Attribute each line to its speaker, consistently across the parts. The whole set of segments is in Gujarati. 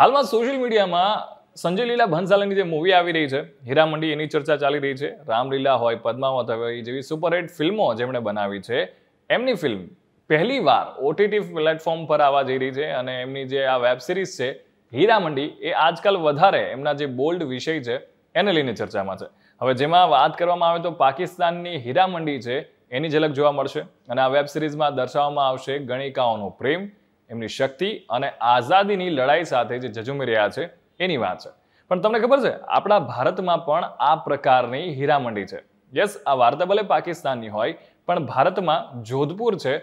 Speaker 1: હાલમાં સોશિયલ મીડિયામાં સંજય લીલા ભંસાલાની જે મૂવી આવી રહી છે હીરામંડી એની ચર્ચા ચાલી રહી છે રામલીલા હોય પદ્માવત હોય જેવી સુપરહિટ ફિલ્મો જેમણે બનાવી છે એમની ફિલ્મ પહેલીવાર ઓટીટી પ્લેટફોર્મ પર આવવા જઈ રહી છે અને એમની જે આ વેબ સિરીઝ છે હીરામંડી એ આજકાલ વધારે એમના જે બોલ્ડ વિષય છે એને લઈને ચર્ચામાં છે હવે જેમાં વાત કરવામાં આવે તો પાકિસ્તાનની હીરામંડી છે એની ઝલક જોવા મળશે અને આ વેબ સિરીઝમાં દર્શાવવામાં આવશે ગણિકાઓનો પ્રેમ એમની શક્તિ અને આઝાદીની લડાઈ સાથે જે જજુમી રહ્યા છે એની વાત છે પણ તમને ખબર છે આપણા ભારતમાં પણ આ પ્રકારની હીરામંડી છે યસ આ વાર્તા ભલે પાકિસ્તાનની હોય પણ ભારતમાં જોધપુર છે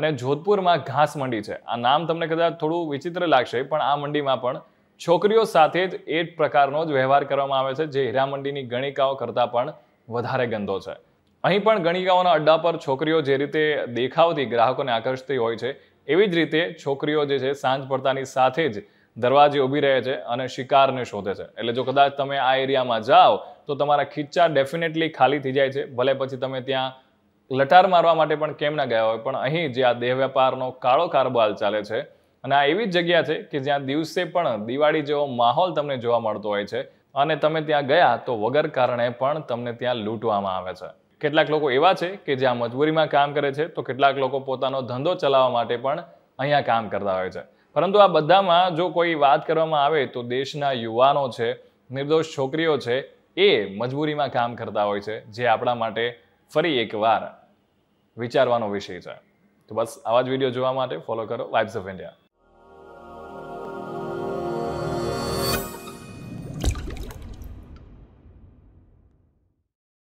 Speaker 1: અને જોધપુરમાં ઘાસ મંડી છે આ નામ તમને કદાચ થોડું વિચિત્ર લાગશે પણ આ મંડીમાં પણ છોકરીઓ સાથે જ એ જ પ્રકારનો જ વ્યવહાર કરવામાં આવે છે જે હીરામંડીની ગણિકાઓ કરતાં પણ વધારે ગંદો છે અહીં પણ ગણિકાઓના અડ્ડા પર છોકરીઓ જે રીતે દેખાવથી ગ્રાહકોને આકર્ષતી હોય છે એવી જ રીતે છોકરીઓ જે છે સાંજ પડતાની સાથે જ દરવાજે ઊભી રહે છે અને શિકારને શોધે છે એટલે જો કદાચ તમે આ એરિયામાં જાઓ તો તમારા ખીચ્ચા ડેફિનેટલી ખાલી થઈ જાય છે ભલે પછી તમે ત્યાં લટાર મારવા માટે પણ કેમ ના ગયા હોય પણ અહીં જે આ દેહ વેપારનો કાળો કારબાર ચાલે છે અને આ એવી જ જગ્યા છે કે જ્યાં દિવસે પણ દિવાળી જેવો માહોલ તમને જોવા મળતો હોય છે અને તમે ત્યાં ગયા તો વગર કારણે પણ તમને ત્યાં લૂંટવામાં આવે છે કેટલાક લોકો એવા છે કે જ્યાં મજબૂરીમાં કામ કરે છે તો કેટલાક લોકો પોતાનો ધંધો ચલાવવા માટે પણ અહીંયા કામ કરતા હોય છે પરંતુ આ બધામાં જો કોઈ વાત કરવામાં આવે તો દેશના યુવાનો છે નિર્દોષ છોકરીઓ છે એ મજબૂરીમાં કામ કરતા હોય છે જે આપણા માટે ફરી એકવાર વિચારવાનો વિષય છે તો બસ આવા જ વિડીયો જોવા માટે ફોલો કરો વાઇબ્સ ઓફ ઇન્ડિયા